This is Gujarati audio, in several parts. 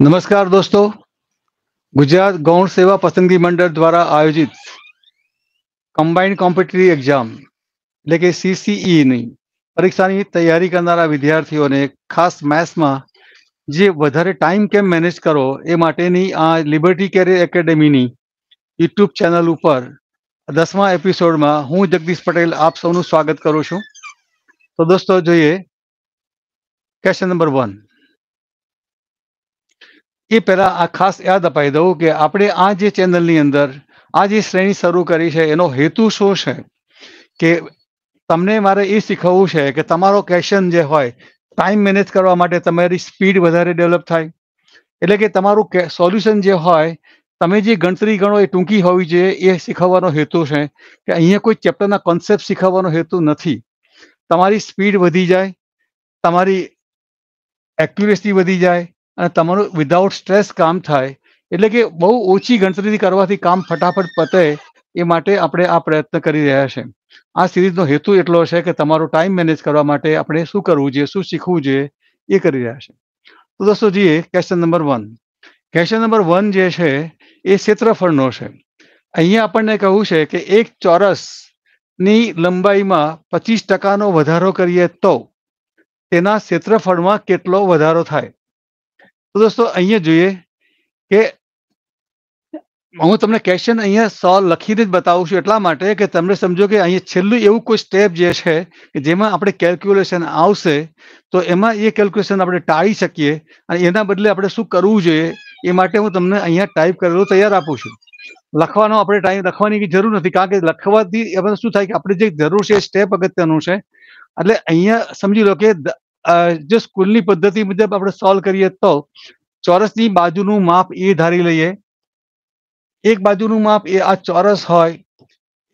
નમસ્કાર દોસ્તો ગુજરાત ગૌણ સેવા પસંદગી મંડળ દ્વારા આયોજિત કમ્બાઇન્ડ કોમ્પિટિટિવ એક્ઝામ એટલે કે સીસીઈની e પરીક્ષાની તૈયારી કરનારા વિદ્યાર્થીઓને ખાસ મેથ્સમાં જે વધારે ટાઈમ કેમ મેનેજ કરો એ માટેની આ લિબર્ટી કેરિયર એકેડેમીની યુટ્યુબ ચેનલ ઉપર દસમા એપિસોડમાં હું જગદીશ પટેલ આપ સૌનું સ્વાગત કરું છું તો દોસ્તો જોઈએ ક્વેશ્ચન નંબર વન એ પહેલાં આ ખાસ યાદ અપાઈ દઉં કે આપણે આ જે ચેનલની અંદર આ જે શ્રેણી શરૂ કરી છે એનો હેતુ શું છે કે તમને મારે એ શીખવવું છે કે તમારો કેશન જે હોય ટાઈમ મેનેજ કરવા માટે તમારી સ્પીડ વધારે ડેવલપ થાય એટલે કે તમારું કે સોલ્યુશન જે હોય તમે જે ગણતરી ગણો એ ટૂંકી હોવી જોઈએ એ શીખવવાનો હેતુ છે કે અહીંયા કોઈ ચેપ્ટરના કોન્સેપ્ટ શીખવવાનો હેતુ નથી તમારી સ્પીડ વધી જાય તમારી એક્યુરેસી વધી જાય અને તમારું વિધાઉટ સ્ટ્રેસ કામ થાય એટલે કે બહુ ઓછી ગણતરીથી કરવાથી કામ ફટાફટ પતે એ માટે આપણે આ પ્રયત્ન કરી રહ્યા છીએ આ સિરીઝનો હેતુ એટલો છે કે તમારો ટાઈમ મેનેજ કરવા માટે આપણે શું કરવું જોઈએ શું શીખવું જોઈએ એ કરી રહ્યા છે તો દોસ્તો જઈએ question number one question number one જે છે એ ક્ષેત્રફળનો છે અહીંયા આપણને કહ્યું છે કે એક ચોરસની લંબાઈમાં પચીસ ટકાનો વધારો કરીએ તો તેના ક્ષેત્રફળમાં કેટલો વધારો થાય તો દોસ્તો અહીંયા જોઈએ કે હું તમને ક્વેશ્ચન અહીંયા સોલ્વ લખીને જ બતાવું છું એટલા માટે કે તમને સમજો કે અહીંયા છેલ્લું એવું કોઈ સ્ટેપ જે છે કે જેમાં આપણે કેલ્ક્યુલેશન આવશે તો એમાં એ કેલ્ક્યુલેશન આપણે ટાળી શકીએ અને એના બદલે આપણે શું કરવું જોઈએ એ માટે હું તમને અહીંયા ટાઈપ કરેલું તૈયાર આપું છું લખવાનો આપણે ટાઈમ લખવાની જરૂર નથી કારણ કે લખવાથી એમાં શું થાય કે આપણે જે જરૂર છે સ્ટેપ અગત્યનું છે એટલે અહીંયા સમજી લો કે જો સ્કૂલની પદ્ધતિ મુજબ આપણે સોલ્વ કરીએ તો ચોરસની બાજુનું માપ એ ધારી લઈએ એક બાજુનું માપ એ આ ચોરસ હોય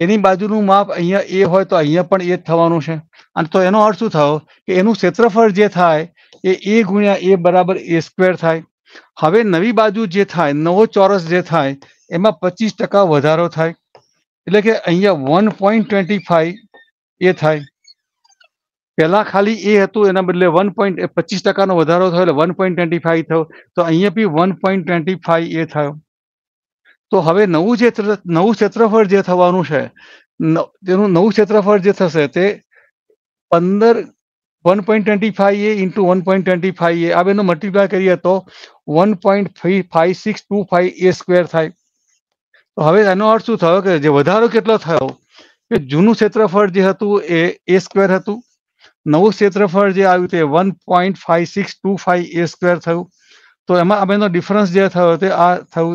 એની બાજુનું માપ અહીંયા એ હોય તો અહીંયા પણ એ જ થવાનું છે અને તો એનો અર્થ શું થયો કે એનું ક્ષેત્રફળ જે થાય એ એ ગુણ્યા એ બરાબર એ સ્ક્વેર થાય હવે નવી બાજુ જે થાય નવો ચોરસ જે થાય એમાં પચીસ ટકા વધારો થાય એટલે કે અહીંયા વન પોઈન્ટ ટ્વેન્ટી ફાઈવ એ થાય પહેલાં ખાલી એ હતું એના બદલે વન પોઈન્ટ પચીસ ટકાનો વધારો થયો એટલે વન પોઈન્ટ ટ્વેન્ટી ફાઈવ થયો તો અહીંયા B one point twenty five એ થયો તો હવે નવું જે નવું ક્ષેત્રફળ જે થવાનું છે તેનું નવું ક્ષેત્રફળ જે થશે તે પંદર વન પોઈન્ટ ટ્વેન્ટી ફાઈવ એ into one point twenty five એ આ બેનો મલ્ટીપ્લાય કરીએ તો one point five six two five એ સ્ક્વેર થાય તો હવે એનો અર્થ શું થયો કે જે વધારો કેટલો થયો કે જૂનું ક્ષેત્રફળ જે હતું એ એ સ્ક્વેર હતું નવું ક્ષેત્રફળ જે આવ્યું તે one point five six two five એ સ્ક્વેર થયું તો એમાં આ ડિફરન્સ જે થયો તે આ થયું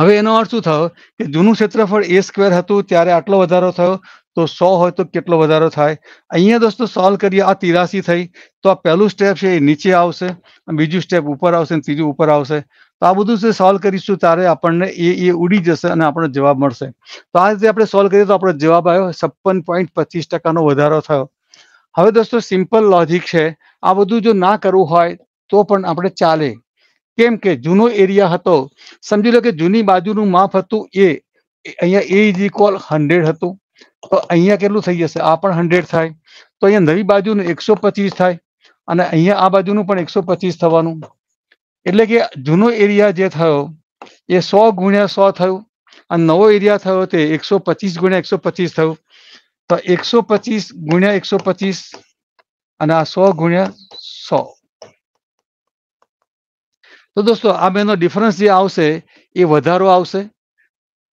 હવે એનો અર્થ શું થયો કે જૂનું ક્ષેત્રફળ એ સ્ક્વેર હતું ત્યારે આટલો વધારો થયો તો સો હોય તો કેટલો વધારો થાય અહીંયા દોસ્તો સોલ્વ કરીએ આ તિરાસી થઈ તો આ પહેલું સ્ટેપ છે એ નીચે આવશે બીજું સ્ટેપ ઉપર આવશે અને ત્રીજું ઉપર આવશે તો આ બધું જે સોલ્વ કરીશું ત્યારે આપણને એ એ ઉડી જશે અને આપણને જવાબ મળશે તો આ રીતે આપણે સોલ્વ કરીએ તો આપણો જવાબ આવ્યો છપ્પન પોઈન્ટ પચીસ ટકાનો વધારો થયો હવે દોસ્તો સિમ્પલ લોજિક છે આ બધું જો ના કરવું હોય તો પણ આપણે ચાલે કેમ કે જૂનો એરિયા હતો સમજી લો કે જૂની બાજુનું માપ હતું એ અહીંયા એ ઇઝ ઇક્વલ હંડ્રેડ હતું તો અહીંયા કેટલું થઈ જશે આ પણ હંડ્રેડ થાય તો અહીંયા નવી બાજુનું એકસો પચીસ થાય અને અહીંયા આ બાજુનું પણ એકસો પચીસ થવાનું એટલે કે જૂનો એરિયા જે થયો એ સો ગુણ્યા સો થયું અને નવો એરિયા થયો તે એકસો પચીસ ગુણ્યા એકસો પચીસ થયું તો એકસો પચીસ ગુણ્યા એકસો પચીસ અને આ સો ગુણ્યા સો તો દોસ્તો આ બેનો ડિફરન્સ જે આવશે એ વધારો આવશે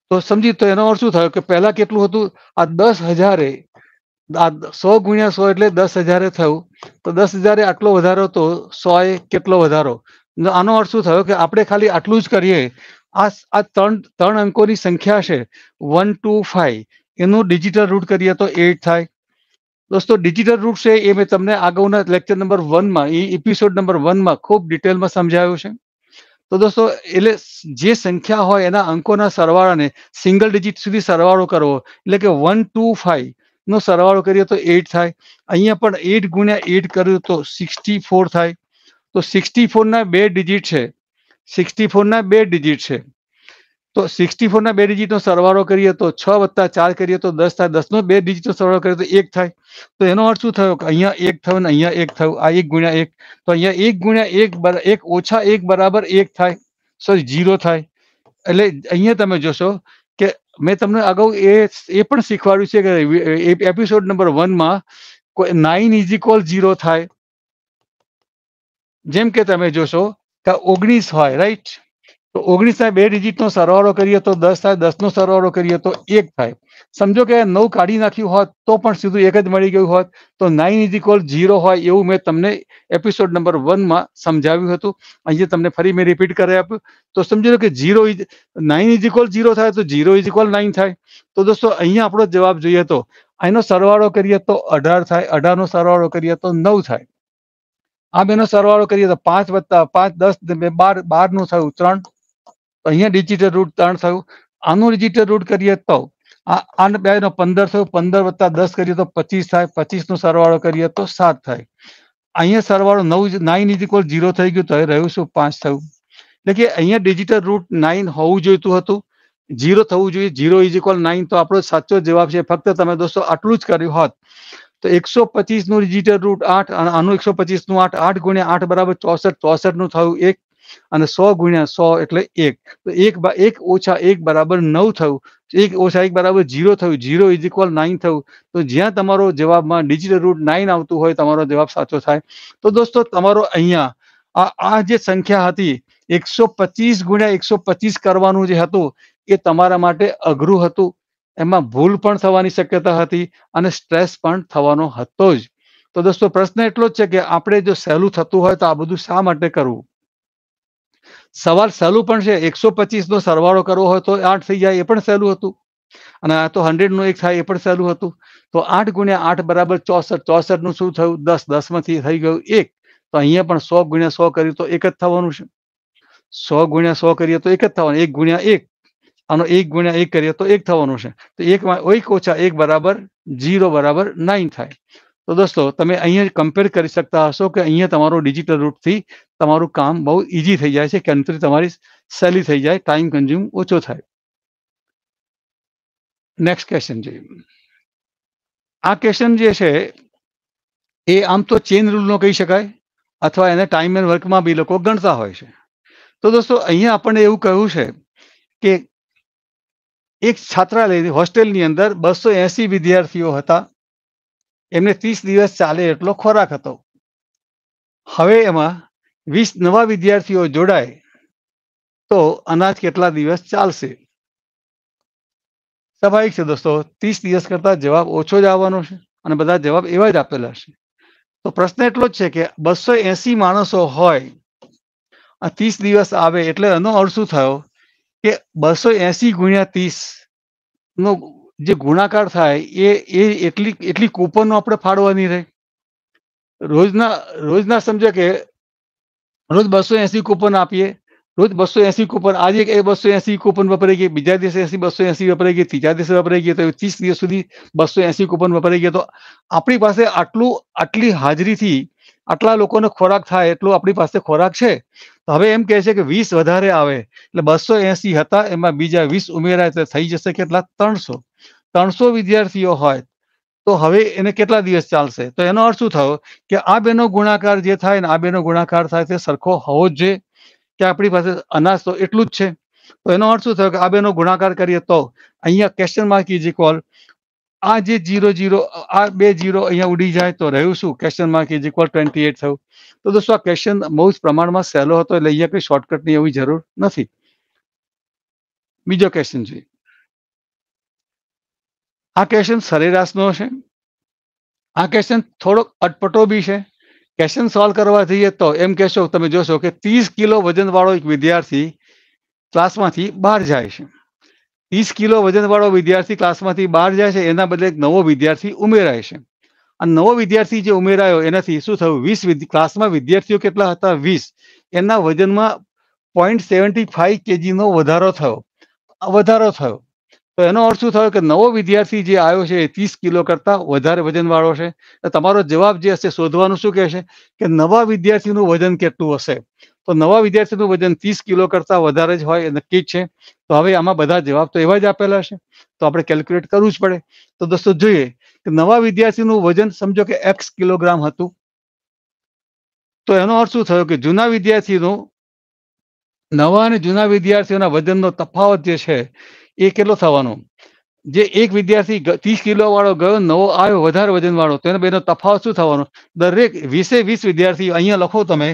તો સમજી તો એનો અર્થ શું થયો કે પહેલા કેટલું હતું આ દસ હજારે આ સો ગુણ્યા સો એટલે દસ હજારે થયું તો દસ હજારે આટલો વધારો તો સો એ કેટલો વધારો આનો અર્થ શું થયો કે આપણે ખાલી આટલું જ કરીએ આ આ ત્રણ ત્રણ અંકોની સંખ્યા છે વન ટુ ફાઈવ એનું ડિજિટલ રૂટ કરીએ તો એટ થાય દોસ્તો ડિજિટલ રૂટ છે એ મેં તમને અગાઉના લેક્ચર નંબર વનમાં એ એપિસોડ નંબર વનમાં ખૂબ ડિટેલમાં સમજાવ્યું છે તો દોસ્તો એટલે જે સંખ્યા હોય એના અંકોના સરવાળાને સિંગલ ડિજિટ સુધી સરવાળો કરવો એટલે કે વન ટુ ફાઈવ નો સરવાળો કરીએ તો એટ થાય અહીંયા પણ એટ ગુણ્યા એટ કર્યું તો સિક્સટી ફોર થાય તો સિક્સટી ફોરના બે ડિજિટ છે સિક્સટી ફોરના બે ડિજિટ છે તો સિક્સટી ફોરના બે ડિજિટનો સરવાળો કરીએ તો છ વત્તા ચાર કરીએ તો દસ થાય દસનો બે ડિજિટનો સરવાળો કરીએ તો એક થાય તો એનો અર્થ શું થયો કે અહીંયા એક થયું ને અહીંયા એક થયું આ એક ગુણ્યા એક તો અહીંયા એક ગુણ્યા એક એક ઓછા એક બરાબર એક થાય સોરી જીરો થાય એટલે અહીંયા તમે જોશો કે મેં તમને અગાઉ એ એ પણ શીખવાડ્યું છે કે એપિસોડ નંબર વનમાં કોઈ નાઇન ઇઝ ઇક્વલ જીરો થાય જેમ કે તમે જોશો કે ઓગણીસ હોય રાઈટ તો ઓગણીસ થાય બે ડિજિટનો સરવાળો કરીએ તો દસ થાય દસનો સરવાળો કરીએ તો એક થાય સમજો કે નવ કાઢી નાખ્યું હોત તો પણ સીધું એક જ મળી ગયું હોત તો નાઇન ઇઝ ઇક્વલ ઝીરો હોય એવું મેં તમને એપિસોડ નંબર વનમાં સમજાવ્યું હતું અહીંયા તમને ફરી મેં રિપીટ કરી આપ્યું તો સમજી લો કે zero is nine is equal zero થાય તો ઝીરો ઇઝ ઇક્વલ નાઇન થાય તો દોસ્તો અહીંયા આપણો જવાબ જોઈએ તો અહીંનો સરવાળો કરીએ તો અઢાર થાય અઢારનો સરવાળો કરીએ તો નવ થાય આ બેનો સરવાળો કરીએ તો પાંચ વત્તા પાંચ દસ બાર બારનું થયું ત્રણ અહીંયા ડિજિટલ રૂટ ત્રણ થયું આનું ડિજિટલ રૂટ કરીએ તો આ બે નો પંદર થયું પંદર વત્તા દસ કરીએ તો પચીસ થાય પચીસ નો સરવાળો કરીએ તો સાત થાય અહીંયા સરવાળો નવ નાઇન ઇઝ ઇક્વલ જીરો થઈ ગયું તો રહ્યું શું પાંચ થયું એટલે કે અહીંયા ડિજિટલ રૂટ નાઇન હોવું જોઈતું હતું જીરો થવું જોઈએ ઝીરો ઇઝ ઇક્વલ નાઇન તો આપણો સાચો જવાબ છે ફક્ત તમે દોસ્તો આટલું જ કર્યું હોત તો એકસો પચીસ નું ડિજિટલ રૂટ આઠ આનું એકસો પચીસ નું આઠ આઠ ગુણ્યા આઠ બરાબર ચોસઠ ચોસઠ નું થયું એક અને સો ગુણ્યા સો એટલે એક તો એક એક ઓછા એક બરાબર નવ થયું એક ઓછા એક બરાબર જીરો થયું જીરો ઇઝ ઇક્વલ નાઇન થયું તો જ્યાં તમારો જવાબમાં ડિજિટલ રૂટ નાઇન આવતું હોય તમારો જવાબ સાચો થાય તો દોસ્તો તમારો અહીંયા આ આ જે સંખ્યા હતી એકસો પચીસ ગુણ્યા એકસો પચીસ કરવાનું જે હતું એ તમારા માટે અઘરું હતું એમાં ભૂલ પણ થવાની શક્યતા હતી અને સ્ટ્રેસ પણ થવાનો હતો જ તો દોસ્તો પ્રશ્ન એટલો જ છે કે આપણે જો સહેલું થતું હોય તો આ બધું શા માટે કરવું સવાલ સહેલું પણ છે એકસો નો સરવાળો કરવો હોય તો આઠ થઈ જાય એ પણ સહેલું હતું અને આ તો હંડ્રેડનું એક થાય એ પણ સહેલું હતું તો આઠ ગુણ્યા આઠ બરાબર ચોસઠ ચોસઠ નું શું થયું દસ દસમાંથી થઈ ગયું એક તો અહીંયા પણ સો ગુણ્યા સો કર્યું તો એક જ થવાનું છે સો ગુણ્યા સો કરીએ તો એક જ થવાનું એક ગુણ્યા એક આનો એક ગુણ્યા એક કરીએ તો એક થવાનું છે તો એક એક ઓછા એક બરાબર જીરો બરાબર નાઇન થાય તો દોસ્તો તમે અહીંયા કમ્પેર કરી શકતા હશો કે અહીંયા તમારો ડિજિટલ રૂટથી તમારું કામ બહુ ઇઝી થઈ જાય છે કે કંટ્રી તમારી સહેલી થઈ જાય ટાઈમ કન્ઝ્યુમ ઓછો થાય નેક્સ્ટ ક્વેશ્ચન જોઈએ આ ક્વેશ્ચન જે છે એ આમ તો ચેન રૂલનો કહી શકાય અથવા એને ટાઈમ એન્ડ વર્કમાં બી લોકો ગણતા હોય છે તો દોસ્તો અહીંયા આપણને એવું કહ્યું છે કે એક છાત્રાલય હોસ્ટેલની અંદર બસો એસી વિદ્યાર્થીઓ હતા એમને ત્રીસ દિવસ ચાલે એટલો ખોરાક હતો હવે એમાં વીસ નવા વિદ્યાર્થીઓ જોડાય તો અનાજ કેટલા દિવસ ચાલશે સ્વાભાવિક છે દોસ્તો ત્રીસ દિવસ કરતા જવાબ ઓછો જ આવવાનો છે અને બધા જવાબ એવા જ આપેલા છે તો પ્રશ્ન એટલો જ છે કે બસો એસી માણસો હોય આ ત્રીસ દિવસ આવે એટલે એનો અર્થ શું થયો કે બસો એસી ગુણ્યા ત્રીસ નો જે ગુણાકાર થાય એ એ એટલી એટલી કૂપનો આપણે ફાળવાની રહે રોજના રોજના સમજે કે રોજ બસો એસી કૂપન આપીએ રોજ બસો એસી કૂપન આજે એ બસો એસી કૂપન વપરાઈ ગઈ બીજા દિવસે એસી બસો એસી વપરાઈ ગઈ ત્રીજા દિવસે વપરાઈ ગઈ તો ત્રીસ દિવસ સુધી બસો એસી કૂપન વપરાઈ ગયા તો આપણી પાસે આટલું આટલી હાજરીથી આટલા લોકોને ખોરાક થાય એટલો આપણી પાસે ખોરાક છે તો હવે એમ કહે છે કે વીસ વધારે આવે એટલે બસો એસી હતા એમાં બીજા વીસ ઉમેરાય તો થઈ જશે કેટલા ત્રણસો ત્રણસો વિદ્યાર્થીઓ હોય તો હવે એને કેટલા દિવસ ચાલશે તો એનો અર્થ શું થયો કે આ બેનો ગુણાકાર જે થાય ને આ બેનો ગુણાકાર થાય તે સરખો હોવો જ જોઈએ કે આપણી પાસે અનાજ તો એટલું જ છે તો એનો અર્થ શું થયો કે આ બેનો ગુણાકાર કરીએ તો અહીંયા ક્વેશ્ચન માર્ક ઇઝ ઇક્વલ આ જે જીરો જીરો આ બે જીરો અહીંયા ઉડી જાય તો રહ્યું શું question mark is equal twenty eight થયું તો દોસ્તો આ ક્વેશ્ચન બહુ જ પ્રમાણમાં સહેલો હતો એટલે અહીંયા કઈ શોર્ટકટ ની એવી જરૂર નથી બીજો ક્વેશ્ચન જોઈએ આ ક્વેશ્ચન સરેરાશનો છે આ ક્વેશ્ચન થોડોક અટપટો બી છે ક્વેશ્ચન સોલ્વ કરવા જઈએ તો એમ કહેશો તમે જોશો કે ત્રીસ કિલો વજનવાળો એક વિદ્યાર્થી ક્લાસમાંથી બહાર જાય છે ત્રીસ કિલો વજનવાળો વિદ્યાર્થી ક્લાસમાંથી બહાર જાય છે એના બદલે એક નવો વિદ્યાર્થી ઉમેરાય છે અને નવો વિદ્યાર્થી જે ઉમેરાયો એનાથી શું થયું વીસ ક્લાસમાં વિદ્યાર્થીઓ કેટલા હતા વીસ એના વજનમાં પોઈન્ટ સેવન્ટી ફાઈવ કેજીનો વધારો થયો વધારો થયો તો એનો અર્થ શું થયો કે નવો વિદ્યાર્થી જે આવ્યો છે એ ત્રીસ કિલો કરતા વધારે વજનવાળો છે તો તમારો જવાબ જે હશે શોધવાનું શું કહેશે કે નવા વિદ્યાર્થીનું વજન કેટલું હશે તો નવા વિદ્યાર્થીનું વજન ત્રીસ કિલો કરતા વધારે જ હોય નક્કી જ છે તો હવે આમાં બધા જવાબ તો એવા જ આપેલા છે તો આપણે કેલ્ક્યુલેટ કરવું જ પડે તો દોસ્તો જોઈએ કે નવા વિદ્યાર્થીનું વજન સમજો કે એક્સ કિલોગ્રામ હતું તો એનો અર્થ શું થયો કે જૂના વિદ્યાર્થીનું નવા અને જૂના વિદ્યાર્થીઓના વજનનો તફાવત જે છે એ કેટલો થવાનો જે એક વિદ્યાર્થી ત્રીસ કિલો વાળો ગયો નવો આવ્યો વધારે વજન વાળો તો એનો બેનો તફાવત શું થવાનો દરેક વીસે વીસ વિદ્યાર્થી અહીંયા લખો તમે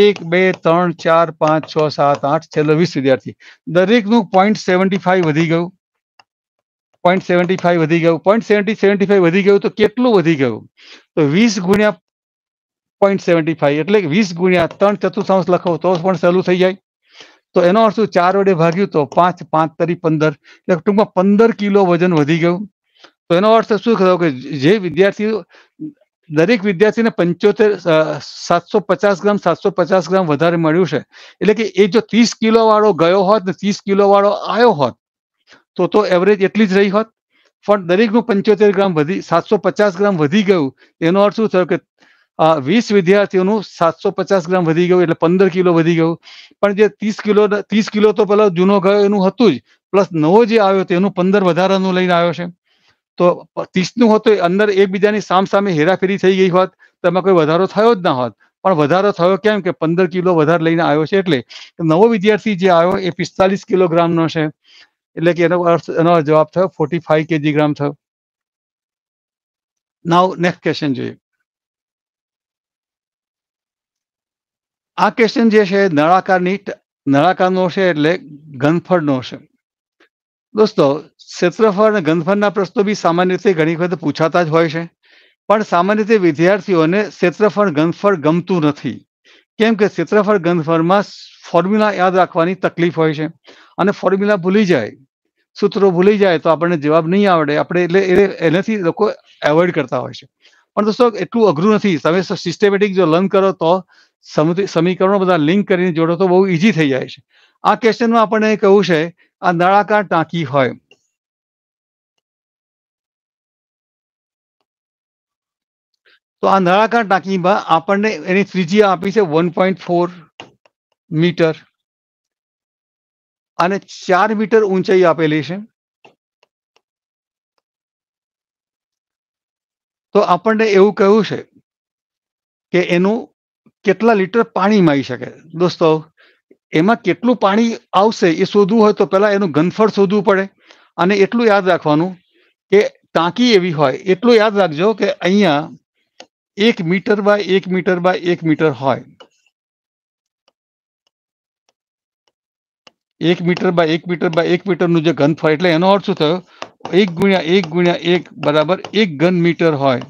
એક બે ત્રણ ચાર પાંચ છ સાત આઠ છેલ્લો વીસ વિદ્યાર્થી દરેકનું પોઈન્ટ સેવન્ટી ફાઈવ વધી ગયું પોઈન્ટ સેવન્ટી ફાઈવ વધી ગયું પોઈન્ટ સેવન્ટી સેવન્ટી ફાઈવ વધી ગયું તો કેટલું વધી ગયું તો વીસ ગુણ્યા પોઈન્ટ સેવન્ટી ફાઈવ એટલે વીસ ગુણ્યા ત્રણ ચતુર્થાંશ લખો તો પણ સહેલું થઈ જાય તો એનો અર્થ ચાર વડે ભાગ્યું તો પાંચ પાંચ તરી પંદર એટલે ટૂંકમાં પંદર કિલો વજન વધી ગયું તો એનો અર્થ શું થયો કે જે વિદ્યાર્થીઓ દરેક વિદ્યાર્થીને પંચોતેર સાતસો પચાસ ગ્રામ સાતસો પચાસ ગ્રામ વધારે મળ્યું છે એટલે કે એ જો ત્રીસ કિલો વાળો ગયો હોત ને ત્રીસ કિલો વાળો આવ્યો હોત તો તો એવરેજ એટલી જ રહી હોત પણ દરેકનું પંચોતેર ગ્રામ વધી સાતસો પચાસ ગ્રામ વધી ગયું એનો અર્થ શું થયો કે વીસ વિદ્યાર્થીઓનું સાતસો પચાસ ગ્રામ વધી ગયું એટલે પંદર કિલો વધી ગયું પણ જે ત્રીસ કિલો ત્રીસ કિલો તો પેલો જૂનો ગયો એનું હતું જ પ્લસ નવો જે આવ્યો તેનું પંદર વધારાનું લઈને આવ્યો છે તો ત્રીસનું હોત તો અંદર એકબીજાની સામસામે હેરાફેરી થઈ ગઈ હોત તેમાં કોઈ વધારો થયો જ ના હોત પણ વધારો થયો કેમ કે પંદર કિલો વધારે લઈને આવ્યો છે એટલે નવો વિદ્યાર્થી જે આવ્યો એ પિસ્તાલીસ કિલોગ્રામનો છે એટલે કે એનો અર્થ એનો જવાબ થયો ફોર્ટી ફાઈવ કેજી ગ્રામ થયો નાવ નેક્સ્ટ ક્વેશ્ચન જોઈએ આ ક્વેશ્ચન જે છે નળાકારની નળાકારનો છે એટલે ઘનફળનો છે દોસ્તો ક્ષેત્રફળ અને ઘનફળના પ્રશ્નો બી સામાન્ય રીતે ઘણી વખત પૂછાતા જ હોય છે પણ સામાન્ય રીતે વિદ્યાર્થીઓને ક્ષેત્રફળ ઘનફળ ગમતું નથી કેમ કે ક્ષેત્રફળ ઘનફળમાં ફોર્મ્યુલા યાદ રાખવાની તકલીફ હોય છે અને ફોર્મ્યુલા ભૂલી જાય સૂત્રો ભૂલી જાય તો આપણને જવાબ નહીં આવડે આપણે એટલે એનાથી લોકો એવોઇડ કરતા હોય છે પણ દોસ્તો એટલું અઘરું નથી તમે સિસ્ટેમેટિક જો લર્ન કરો તો સમીકરણો બધા લિંક કરીને જોડો તો બહુ ઈઝી થઈ જાય છે આ ક્વેશ્ચનમાં આપણને કહ્યું છે આ નળાકાર ટાંકી હોય તો આ નળાકાર ટાંકીમાં આપણને એની ત્રિજ્યા આપી છે વન પોઈન્ટ ફોર મીટર અને ચાર મીટર ઊંચાઈ આપેલી છે તો આપણને એવું કહ્યું છે કે એનું કેટલા લીટર પાણી માં શકે દોસ્તો એમાં કેટલું પાણી આવશે એ શોધવું હોય તો પહેલાં એનું ઘનફળ શોધવું પડે અને એટલું યાદ રાખવાનું કે ટાંકી એવી હોય એટલું યાદ રાખજો કે અહીંયા એક મીટર બાય એક મીટર બાય એક મીટર હોય એક મીટર બાય એક મીટર બાય એક મીટરનું જે ઘનફળ એટલે એનો અર્થ શું થયો એક ગુણ્યા એક ગુણ્યા એક બરાબર એક ઘન મીટર હોય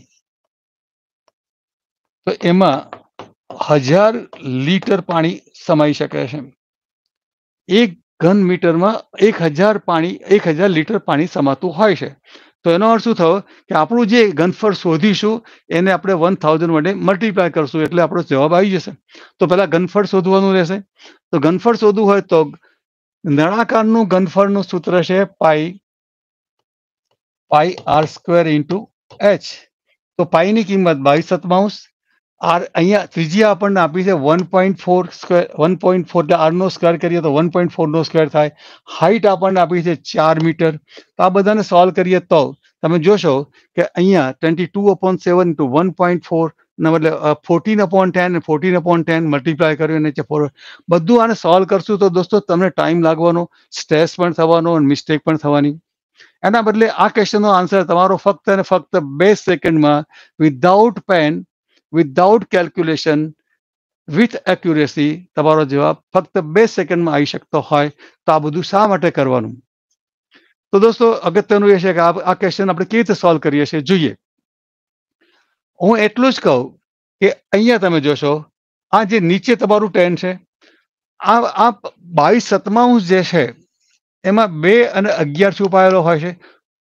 તો એમાં હજાર લીટર પાણી સમાઈ શકે છે એક ઘન મીટરમાં એક હજાર પાણી એક હજાર લીટર પાણી સમાતું હોય છે તો એનો અર્થ શું થયો કે આપણું જે ઘનફળ શોધીશું એને આપણે વન થાઉઝન્ડ વડે મલ્ટીપ્લાય કરશું એટલે આપણો જવાબ આવી જશે તો પહેલાં ગનફળ શોધવાનું રહેશે તો ગનફળ શોધવું હોય તો નળાકારનું ગનફળનું સૂત્ર છે pi pi R square into H તો પાઈની કિંમત બાવીસ સતમાંશ આર અહીંયા ત્રીજી આપણને આપી છે one point four square one point four એટલે આરનો સ્ક્વેર કરીએ તો વન પોઈન્ટ ફોરનો સ્ક્વેર થાય હાઇટ આપણને આપી છે ચાર મીટર તો આ બધાને સોલ્વ કરીએ તો તમે જોશો કે અહીંયા twenty two upon seven two one point four એટલે fourteen upon ten fourteen upon ten multiply કર્યો અને ફોર બધું આને સોલ્વ કરશું તો દોસ્તો તમને ટાઈમ લાગવાનો સ્ટ્રેસ પણ થવાનો અને મિસ્ટેક પણ થવાની એના બદલે આ ક્વેશ્ચનનો આન્સર તમારો ફક્ત અને ફક્ત બે સેકન્ડમાં without pen without calculation with accuracy તમારો જવાબ ફક્ત બે સેકન્ડમાં આવી શકતો હોય તો આ બધું શા માટે કરવાનું તો દોસ્તો અગત્યનું એ છે કે આ ક્વેશ્ચન આપણે કેવી રીતે સોલ્વ કરીએ છીએ જોઈએ હું એટલું જ કહું કે અહીંયા તમે જોશો આ જે નીચે તમારું ટેન છે આ આ બાવીસ સત્તાવન જે છે એમાં બે અને અગિયાર છુપાયેલો હોય છે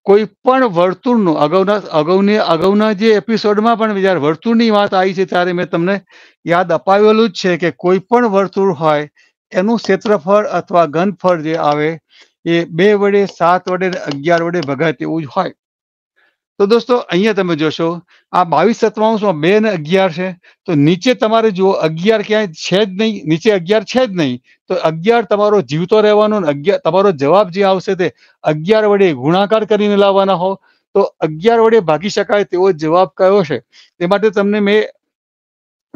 કોઈ પણ વર્તુળનું અગાઉના અગાઉની અગાઉના જે એપિસોડમાં પણ જ્યારે વર્તુળની વાત આવી છે ત્યારે મેં તમને યાદ અપાવેલું જ છે કે કોઈ પણ વર્તુળ હોય એનું ક્ષેત્રફળ અથવા ઘનફળ જે આવે એ બે વડે સાત વડે અગિયાર વડે ભગાય તેવું જ હોય તો દોસ્તો અહીંયા તમે જોશો આ બાવીસ સત્તાવનમાં બે ને અગિયાર છે તો નીચે તમારે જુઓ અગિયાર ક્યાંય છે જ નહીં નીચે અગિયાર છે જ નહીં તો અગિયાર તમારો જીવતો રહેવાનો અગિયાર તમારો જવાબ જે આવશે તે અગિયાર વડે ગુણાકાર કરીને લાવવાના હો તો અગિયાર વડે ભાગી શકાય તેવો જવાબ કયો છે તે માટે તમને મેં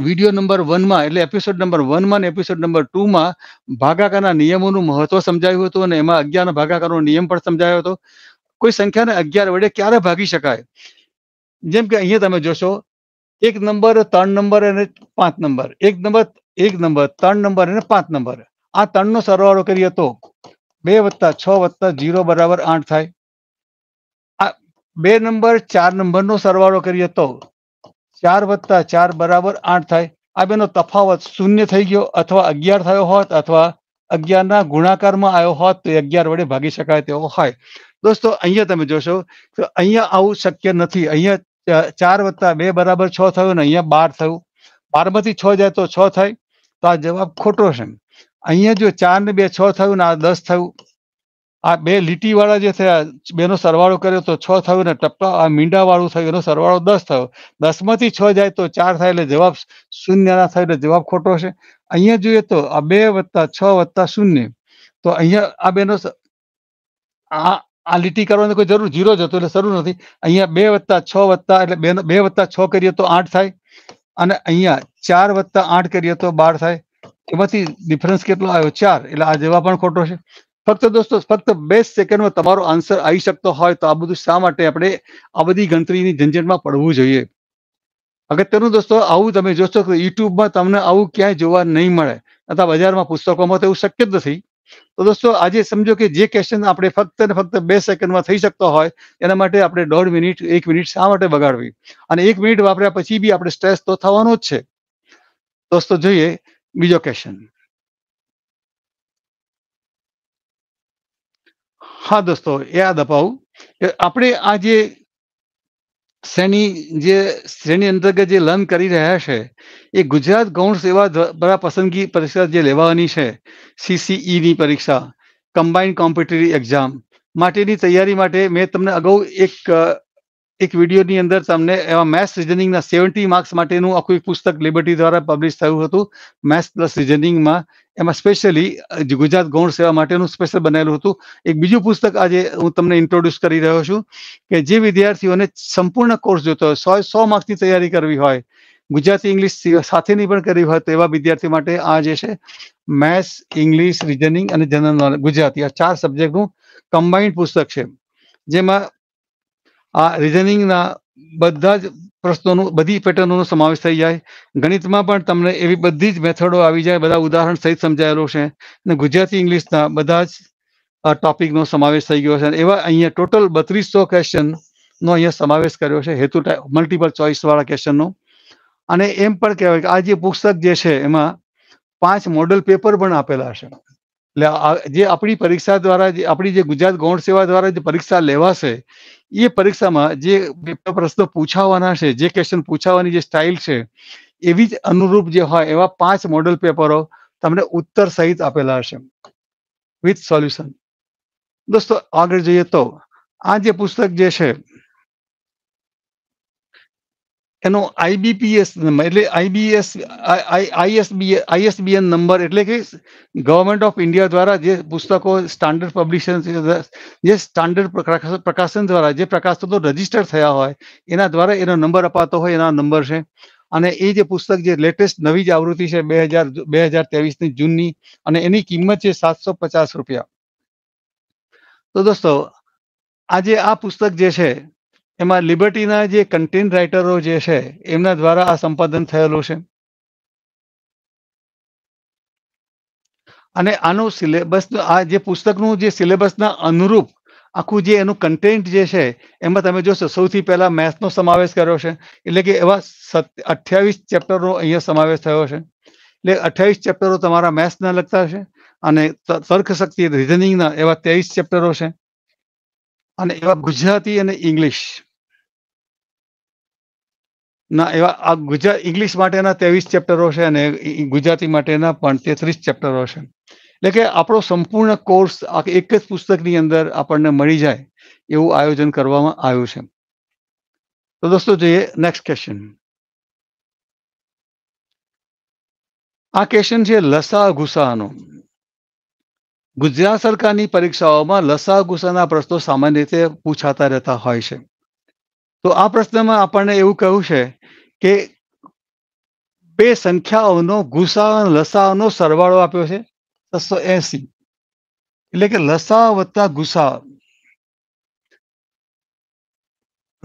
વિડીયો નંબર વનમાં એટલે એપિસોડ નંબર વનમાં અને એપિસોડ નંબર ટુમાં ભાગાકારના નિયમોનું મહત્વ સમજાવ્યું હતું અને એમાં અગિયારના ભાગાકારનો નિયમ પણ સમજાયો હતો કોઈ સંખ્યાને અગિયાર વડે ક્યારે ભાગી શકાય જેમ કે અહીંયા તમે જોશો એક નંબર ત્રણ નંબર અને પાંચ નંબર એક નંબર એક નંબર ત્રણ નંબર અને પાંચ નંબર આ ત્રણનો સરવાળો કરીએ તો બે વત્તા છ વત્તા જીરો બરાબર આઠ થાય આ બે નંબર ચાર નંબરનો સરવાળો કરીએ તો ચાર વત્તા ચાર બરાબર આઠ થાય આ બેનો તફાવત શૂન્ય થઈ ગયો અથવા અગિયાર થયો હોત અથવા અગિયારના ગુણાકારમાં આવ્યો હોત તો અગિયાર વડે ભાગી શકાય તેવો હોય દોસ્તો અહીંયા તમે જોશો તો અહીંયા આવું શક્ય નથી અહીંયા ચાર વત્તા બે બરાબર છ થયું ને અહીંયા બાર થયું બારમાંથી છ જાય તો છ થાય તો આ જવાબ ખોટો છે અહીંયા જો ચાર ને બે છ થયું ને આ દસ થયું આ બે લીટી વાળા જે થયા બેનો સરવાળો કર્યો તો છ થયું ને ટપકા આ મીંડા વાળું થયું એનો સરવાળો દસ થયો દસ માંથી છ જાય તો ચાર થાય એટલે જવાબ શૂન્ય ના થાય એટલે જવાબ ખોટો છે અહીંયા જોઈએ તો આ બે વત્તા છ વત્તા શૂન્ય તો અહીંયા આ બેનો આ આ લીટી કરવાની કોઈ જરૂર જીરો જ હતો એટલે શરૂ નથી અહીંયા બે વત્તા છ વત્તા એટલે બે બે વત્તા છ કરીએ તો આઠ થાય અને અહીંયા ચાર વત્તા આઠ કરીએ તો બાર થાય એમાંથી ડિફરન્સ કેટલો આવ્યો ચાર એટલે આ જવાબ પણ ખોટો છે ફક્ત દોસ્તો ફક્ત બે સેકન્ડમાં તમારો આન્સર આવી શકતો હોય તો આ બધું શા માટે આપણે આ બધી ગણતરીની ઝંઝટમાં પડવું જોઈએ અગત્યનું દોસ્તો આવું તમે જોશો તો યુટ્યુબમાં તમને આવું ક્યાંય જોવા નહીં મળે અથવા બજારમાં પુસ્તકોમાં તો એવું શક્ય જ નથી તો દોસ્તો આજે સમજો કે જે ક્વેશ્ચન આપણે ફક્ત ને ફક્ત બે સેકન્ડમાં થઈ શકતો હોય એના માટે આપણે દોઢ મિનિટ એક મિનિટ શા માટે બગાડવી અને એક મિનિટ વાપર્યા પછી બી આપણે સ્ટ્રેસ તો થવાનો જ છે દોસ્તો જોઈએ બીજો ક્વેશ્ચન હા દોસ્તો યાદ અપાવું આપણે આ જે શ્રેણી જે શ્રેણી અંતર્ગત જે લર્ન કરી રહ્યા છે એ ગુજરાત ગૌણ સેવા દ્વારા પસંદગી પરીક્ષા જે લેવાની છે સીસીઈની e પરીક્ષા કમ્બાઇન્ડ કોમ્પિટેટિવ એક્ઝામ માટેની તૈયારી માટે મેં તમને અગાઉ એક એક વિડીયોની અંદર તમને એવા મેથ્સ રિઝનિંગના સેવન્ટી માર્ક્સ માટેનું આખું એક પુસ્તક લિબર્ટી દ્વારા પબ્લિશ થયું હતું મેથ્સ પ્લસ રિઝનિંગમાં એમાં સ્પેશિયલી ગુજરાત ગૌણ સેવા માટેનું સ્પેશિયલ બનેલું હતું એક બીજું પુસ્તક આજે હું તમને ઇન્ટ્રોડ્યુસ કરી રહ્યો છું કે જે વિદ્યાર્થીઓને સંપૂર્ણ કોર્સ જોતો હોય સો સો માર્ક્સની તૈયારી કરવી હોય ગુજરાતી ઇંગ્લિશ સાથેની પણ કરવી હોય તેવા વિદ્યાર્થી માટે આ જે છે મેથ્સ ઇંગ્લિશ રિઝનિંગ અને જનરલ નોલેજ ગુજરાતી આ ચાર સબ્જેક્ટનું કમ્બાઇન્ડ પુસ્તક છે જેમાં આ રિઝનિંગના બધા જ પ્રશ્નોનું બધી પેટર્નોનો સમાવેશ થઈ જાય ગણિતમાં પણ તમને એવી બધી જ મેથડો આવી જાય બધા ઉદાહરણ સહિત સમજાયેલો છે અને ગુજરાતી ઇંગ્લિશના બધા જ ટોપિકનો સમાવેશ થઈ ગયો છે એવા અહીંયા ટોટલ બત્રીસો ક્વેશ્ચનનો અહીંયા સમાવેશ કર્યો છે હેતુ મલ્ટિપલ ચોઇસવાળા ક્વેશ્ચનનો અને એમ પણ કહેવાય કે આ જે પુસ્તક જે છે એમાં પાંચ મોડલ પેપર પણ આપેલા છે એટલે જે આપણી પરીક્ષા દ્વારા જે આપણી જે ગુજરાત ગૌણ સેવા દ્વારા જે પરીક્ષા લેવાશે એ પરીક્ષામાં જે પ્રશ્નો પૂછાવાના છે જે ક્વેશ્ચન પૂછાવાની જે સ્ટાઇલ છે એવી જ અનુરૂપ જે હોય એવા પાંચ મોડલ પેપરો તમને ઉત્તર સહિત આપેલા હશે વિથ સોલ્યુશન દોસ્તો આગળ જઈએ તો આ જે પુસ્તક જે છે એનો આઈબીપીએસ એટલે આઈબીએસ આઈએસબી આઈએસબીએન નંબર એટલે કે ગવર્મેન્ટ ઓફ ઇન્ડિયા દ્વારા જે પુસ્તકો સ્ટાન્ડર્ડ પબ્લિશન જે સ્ટાન્ડર્ડ પ્રકાશન દ્વારા જે પ્રકાશકો રજીસ્ટર થયા હોય એના દ્વારા એનો નંબર અપાતો હોય એના નંબર છે અને એ જે પુસ્તક જે લેટેસ્ટ નવી જ આવૃત્તિ છે બે હજાર બે હજાર ત્રેવીસની જૂનની અને એની કિંમત છે સાતસો પચાસ રૂપિયા તો દોસ્તો આજે આ પુસ્તક જે છે એમાં લિબર્ટીના જે કન્ટેન્ટ રાઇટરો જે છે એમના દ્વારા આ સંપાદન થયેલું છે અને આનું સિલેબસ આ જે પુસ્તકનું જે સિલેબસના અનુરૂપ આખું જે એનું કન્ટેન્ટ જે છે એમાં તમે જોશો સૌથી પહેલા મેથ્સનો સમાવેશ કર્યો છે એટલે કે એવા સત અઠ્યાવીસ ચેપ્ટરનો અહીંયા સમાવેશ થયો છે એટલે અઠ્યાવીસ ચેપ્ટરો તમારા મેથ્સના લગતા છે અને તર્કશક્તિ રિઝનિંગના એવા ત્રેવીસ ચેપ્ટરો છે અને એવા ગુજરાતી અને ઇંગ્લિશ ના એવા આ ગુજરાત ઇંગ્લિશ માટેના ત્રેવીસ ચેપ્ટરો છે અને ગુજરાતી માટેના પણ તેત્રીસ ચેપ્ટરો છે એટલે કે આપણો સંપૂર્ણ કોર્સ આ એક જ પુસ્તકની અંદર આપણને મળી જાય એવું આયોજન કરવામાં આવ્યું છે તો દોસ્તો જોઈએ નેક્સ્ટ ક્વેશ્ચન આ ક્વેશ્ચન છે લસા ગુસાનો ગુજરાત સરકારની પરીક્ષાઓમાં લસા ઘુસાના પ્રશ્નો સામાન્ય રીતે પૂછાતા રહેતા હોય છે તો આ પ્રશ્નમાં આપણને એવું કહ્યું છે કે બે સંખ્યાઓનો ગુસા લસાઓનો સરવાળો આપ્યો છે બસો એસી એટલે કે લસા વત્તા ગુસા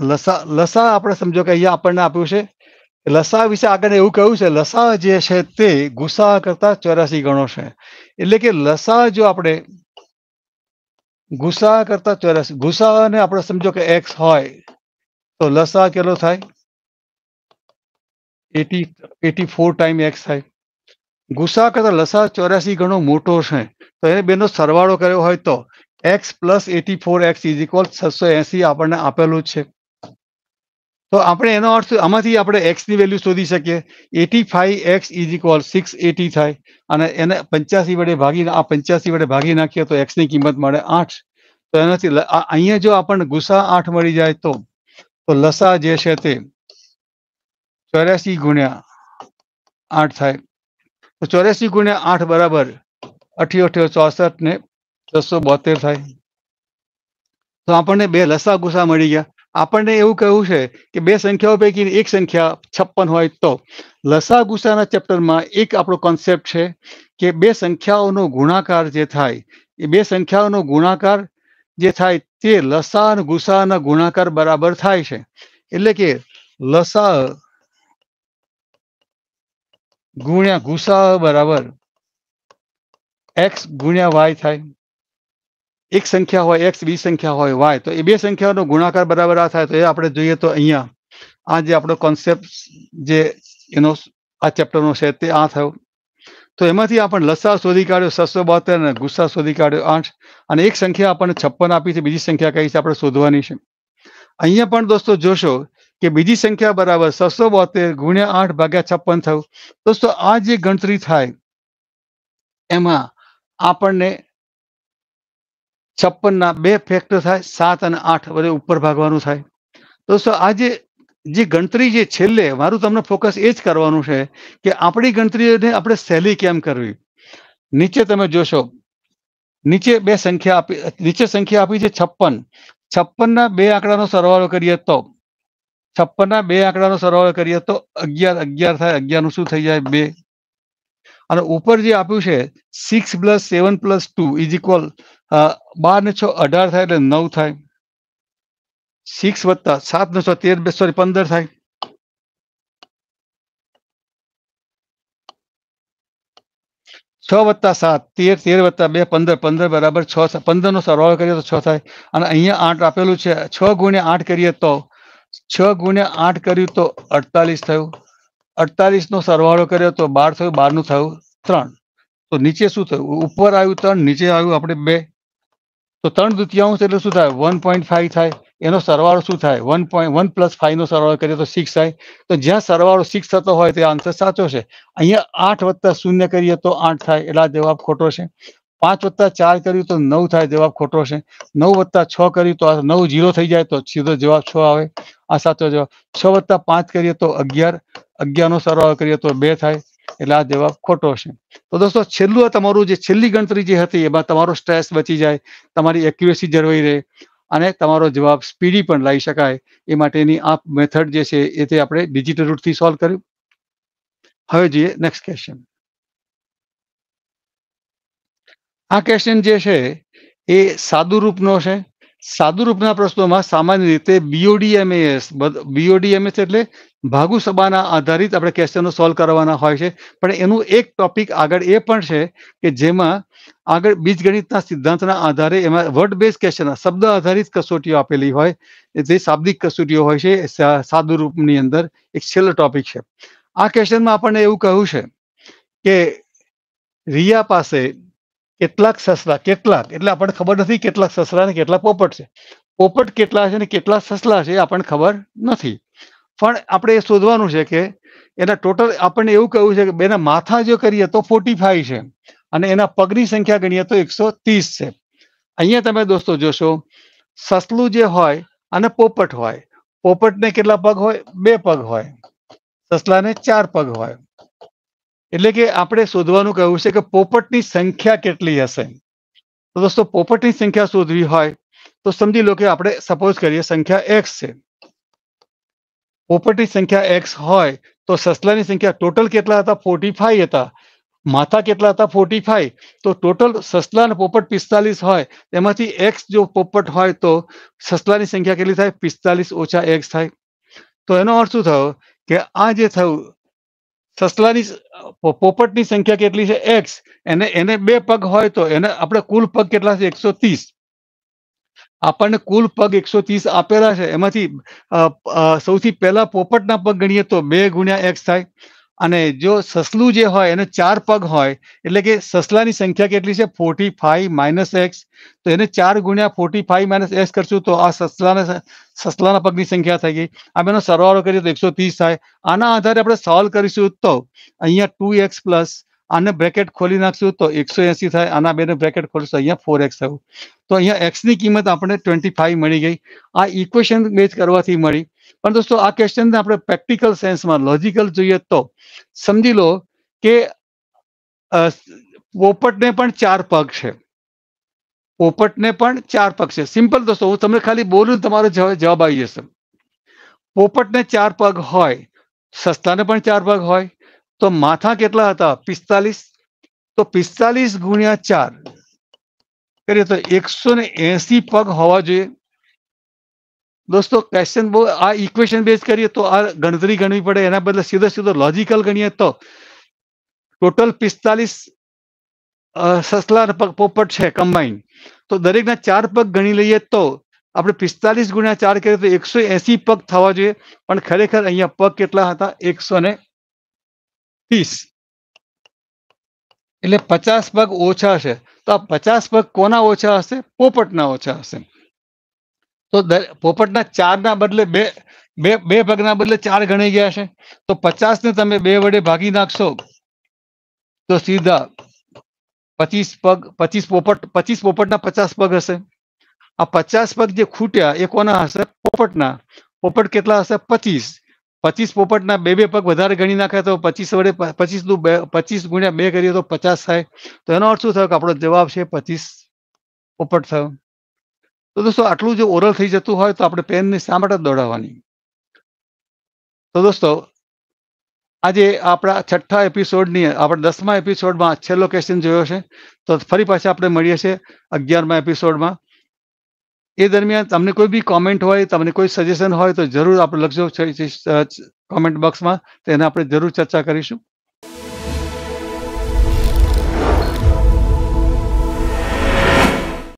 લસા લસા આપણે સમજો કે અહીંયા આપણને આપ્યું છે લસા વિશે આગળ એવું કહ્યું છે લસા જે છે તે ગુસા કરતા ચોરાસી ગણો છે એટલે કે લસા જો આપણે ગુસા કરતા ચોરાસી ગુસા ગુસાને આપણે સમજો કે એક્સ હોય તો લસા કેટલો થાય eighty eighty four time X થાય ગુસા કરતા લસા ચોર્યાસી ગણો મોટો છે તો એને બેનો સરવાળો કર્યો હોય તો X plus eighty four X is equal છસો એસી આપણને આપેલું છે તો આપણે એનો અર્થ આમાંથી આપણે એક્સની વેલ્યુ શોધી શકીએ eighty five X is equal six eighty થાય અને એને પંચ્યાસી વડે ભાગી આ પંચ્યાસી વડે ભાગી નાખીએ તો એક્સની કિંમત મળે આઠ તો એનાથી અહીંયા જો આપણને ગુસા આઠ મળી જાય તો તો લસા જે છે તે ચોર્યાસી ગુણ્યા આઠ થાય તો ચોર્યાસી ગુણ્યા આઠ બરાબર અઠ્યોઠ્યો ચોસઠ ને છસો બોતેર થાય તો આપણને બે લસા ગુસા મળી ગયા આપણને એવું કહેવું છે કે બે સંખ્યાઓ પૈકી એક સંખ્યા છપ્પન હોય તો લસા ગુસાના ચેપ્ટરમાં એક આપણો કોન્સેપ્ટ છે કે બે સંખ્યાઓનો ગુણાકાર જે થાય એ બે સંખ્યાઓનો ગુણાકાર જે થાય તે લસા અને ગુસાના ગુણાકાર બરાબર થાય છે એટલે કે લસા ગુણ્યા ગુસા બરાબર એક્સ ગુણ્યા વાય થાય એક સંખ્યા હોય એક્સ બી સંખ્યા હોય વાય તો એ બે સંખ્યાનો ગુણાકાર બરાબર આ થાય તો એ આપણે જોઈએ તો અહીંયા આ જે આપણો કોન્સેપ્ટ જે એનો આ ચેપ્ટરનો છે તે આ થયો તો એમાંથી આપણે લસા શોધી કાઢ્યો સાતસો બોતેર અને ગુસ્સા શોધી કાઢ્યો આઠ અને એક સંખ્યા આપણને છપ્પન આપી છે બીજી સંખ્યા કઈ છે આપણે શોધવાની છે અહીંયા પણ દોસ્તો જોશો કે બીજી સંખ્યા બરાબર સાતસો બોતેર ગુણ્યા આઠ ભાગ્યા છપ્પન થયું દોસ્તો આ જે ગણતરી થાય એમાં આપણને છપ્પનના બે ફેક્ટર થાય સાત અને આઠ બધે ઉપર ભાગવાનું થાય દોસ્તો આ જે જે ગણતરી જે છેલ્લે મારું તમને ફોકસ એ જ કરવાનું છે કે આપણી ગણતરીને આપણે સહેલી કેમ કરવી નીચે તમે જોશો નીચે બે સંખ્યા આપી નીચે સંખ્યા આપી છે છપ્પન છપ્પનના બે આંકડાનો સરવાળો કરીએ તો છપ્પનના બે આંકડાનો સરવાળો કરીએ તો અગિયાર અગિયાર થાય અગિયારનું શું થઈ જાય બે અને ઉપર જે આપ્યું છે six plus seven plus two is equal બાર ને છ અઢાર થાય એટલે નવ થાય સિક્સ વત્તા સાત નો સો તેર બે સોરી પંદર થાય છ વત્તા સાત તેર તેર વત્તા બે પંદર પંદર બરાબર છ પંદર નો સરવાળો કરીએ તો છ થાય અને અહીંયા આઠ આપેલું છે છ ગુણ્યા આઠ કરીએ તો છ ગુણ્યા આઠ કર્યું તો અડતાલીસ થયું અડતાલીસ નો સરવાળો કર્યો તો બાર થયું બારનું થયું ત્રણ તો નીચે શું થયું ઉપર આવ્યું ત્રણ નીચે આવ્યું આપણે બે તો ત્રણ દ્વિતીયાંશ એટલે શું થાય વન પોઈન્ટ ફાઈવ થાય એનો સરવાળો શું થાય વન પોઈન્ટ વન પ્લસ ફાઈવનો સરવાળો કરીએ તો સિક્સ થાય તો જ્યાં સરવાળો સિક્સ થતો હોય તો આન્સર સાચો છે અહીંયા આઠ વત્તા શૂન્ય કરીએ તો આઠ થાય એટલે આ જવાબ ખોટો છે પાંચ વત્તા ચાર કર્યું તો નવ થાય જવાબ ખોટો છે નવ વત્તા છ કર્યું તો નવ જીરો થઈ જાય તો સીધો જવાબ છ આવે આ સાચો જવાબ છ વત્તા પાંચ કરીએ તો અગિયાર અગિયારનો સરવાળો કરીએ તો બે થાય એટલે આ જવાબ ખોટો છે તો દોસ્તો છેલ્લું આ તમારું જે છેલ્લી ગણતરી જે હતી એમાં તમારો સ્ટ્રેસ બચી જાય તમારી એક્યુરેસી જળવાઈ રહે અને તમારો જવાબ સ્પીડી પણ લાવી શકાય એ માટેની આ મેથડ જે છે એ તે આપણે ડિજિટલ રૂટથી સોલ્વ કર્યું હવે જોઈએ નેક્સ્ટ ક્વેશ્ચન આ ક્વેશ્ચન જે છે એ સાદુ રૂપનો છે સાદુ રૂપના પ્રશ્નોમાં સામાન્ય રીતે બીઓડીએમએએસ બીઓડીએમએસ એટલે ભાગુ સભાના આધારિત આપણે ક્વેશ્ચનો સોલ્વ કરવાના હોય છે પણ એનું એક ટોપિક આગળ એ પણ છે કે જેમાં આગળ બીજગણિતના સિદ્ધાંતના આધારે એમાં વર્ડ બેઝ ક્વેશ્ચન શબ્દ આધારિત કસોટીઓ આપેલી હોય જે શાબ્દિક કસોટીઓ હોય છે સાદુ રૂપની અંદર એક છેલ્લો ટોપિક છે આ ક્વેશ્ચનમાં આપણને એવું કહ્યું છે કે રિયા પાસે કેટલાક સસલા કેટલાક એટલે આપણને ખબર નથી કેટલાક સસલા ને કેટલા પોપટ છે પોપટ કેટલા છે ને કેટલા સસલા છે આપણને ખબર નથી પણ આપણે એ શોધવાનું છે કે એના ટોટલ આપણને એવું કહ્યું છે કે બેના માથા જો કરીએ તો ફોર્ટી ફાઈવ છે અને એના પગની સંખ્યા ગણીએ તો એકસો ત્રીસ છે અહીંયા તમે દોસ્તો જોશો સસલું જે હોય અને પોપટ હોય પોપટને કેટલા પગ હોય બે પગ હોય સસલાને ચાર પગ હોય એટલે કે આપણે શોધવાનું કહ્યું છે કે પોપટની સંખ્યા કેટલી હશે તો દોસ્તો પોપટની સંખ્યા શોધવી હોય તો સમજી લો કે આપણે સપોઝ કરીએ સંખ્યા એક્સ છે પોપટની સંખ્યા એક્સ હોય તો સસલાની સંખ્યા ટોટલ કેટલા હતા ફોર્ટી ફાઈવ હતા માથા કેટલા હતા ફોર્ટી ફાઈવ તો ટોટલ સસલા અને પોપટ પિસ્તાલીસ હોય એમાંથી એક્સ જો પોપટ હોય તો સસલાની સંખ્યા કેટલી થાય પિસ્તાલીસ ઓછા એક્સ થાય તો એનો અર્થ શું થયો કે આ જે થયું સસલાની પોપટની સંખ્યા કેટલી છે એક્સ એને એને બે પગ હોય તો એને આપણે કુલ પગ કેટલા છે એકસો ત્રીસ આપણને કુલ પગ એકસો ત્રીસ આપેલા છે એમાંથી સૌથી પહેલા પોપટના પગ ગણીએ તો બે ગુણ્યા એક્સ થાય અને જો સસલું જે હોય એને ચાર પગ હોય એટલે કે સસલાની સંખ્યા કેટલી છે ફોર્ટી ફાઈવ માઇનસ એક્સ તો એને ચાર ગુણ્યા ફોર્ટી ફાઈવ માઇનસ એક્સ કરશું તો આ સસલાના સસલાના પગની સંખ્યા થઈ ગઈ આમ એનો સરવાળો કરીએ તો એકસો ત્રીસ થાય આના આધારે આપણે સોલ્વ કરીશું તો અહીંયા ટુ એક્સ પ્લસ આને બ્રેકેટ ખોલી નાખશું તો એકસો એસી થાય આના બેને બ્રેકેટ ખોલીશું અહીંયા ફોર એક્સ થયું તો અહીંયા એક્સની કિંમત આપણને ટ્વેન્ટી ફાઈવ મળી ગઈ આ ઇક્વેશન બેઝ કરવાથી મળી પણ દોસ્તો આ ક્વેશ્ચનને આપણે પ્રેક્ટિકલ સેન્સમાં લોજિકલ જોઈએ તો સમજી લો કે પોપટને પણ ચાર પગ છે પોપટને પણ ચાર પગ છે સિમ્પલ દોસ્તો હું તમને ખાલી બોલું તમારો જવાબ આવી જશે પોપટને ચાર પગ હોય સસ્તાને પણ ચાર પગ હોય તો માથા કેટલા હતા પિસ્તાલીસ તો પિસ્તાલીસ ગુણ્યા ચાર કરીએ તો એકસો ને એસી પગ હોવા જોઈએ દોસ્તો ક્વેશ્ચન બહુ આ ઇક્વેશન બેઝ કરીએ તો આ ગણતરી ગણવી પડે એના બદલે સીધો સીધો લોજિકલ ગણીએ તો ટોટલ પિસ્તાલીસ સસલા પગ પોપટ છે કમ્બાઈન તો દરેકના ચાર પગ ગણી લઈએ તો આપણે પિસ્તાલીસ ગુણ્યા ચાર કરીએ તો એકસો એસી પગ થવા જોઈએ પણ ખરેખર અહીંયા પગ કેટલા હતા એકસો ને ત્રીસ એટલે પચાસ પગ ઓછા હશે તો આ પચાસ પગ કોના ઓછા હશે પોપટના ઓછા હશે તો પોપટના ચારના બદલે બે બે બે પગના બદલે ચાર ગણી ગયા છે તો પચાસ ને તમે બે વડે ભાગી નાખશો તો સીધા પચીસ પગ પચીસ પોપટ પચીસ પોપટના પચાસ પગ હશે આ પચાસ પગ જે ખૂટ્યા એ કોના હશે પોપટના પોપટ કેટલા હશે પચીસ પચીસ પોપટના બે બે પગ વધારે ગણી નાખે તો પચીસ વડે પચીસ નું બે પચીસ ગુણ્યા બે કરીએ તો પચાસ થાય તો એનો અર્થ શું થયો કે આપણો જવાબ છે પચીસ પોપટ થયો તો દોસ્તો આટલું જો ઓરલ થઈ જતું હોય તો આપણે પેનની શા માટે દોડાવવાની તો દોસ્તો આજે આપણા છઠ્ઠા એપિસોડની આપણે દસમા એપિસોડમાં છેલ્લો ક્વેશ્ચન જોયો છે તો ફરી પાછા આપણે મળીએ છીએ અગિયારમા એપિસોડમાં એ દરમિયાન તમને કોઈ બી કોમેન્ટ હોય તમને કોઈ સજેશન હોય તો જરૂર આપણે લખજો કોમેન્ટ બોક્સમાં તેને આપણે જરૂર ચર્ચા કરીશું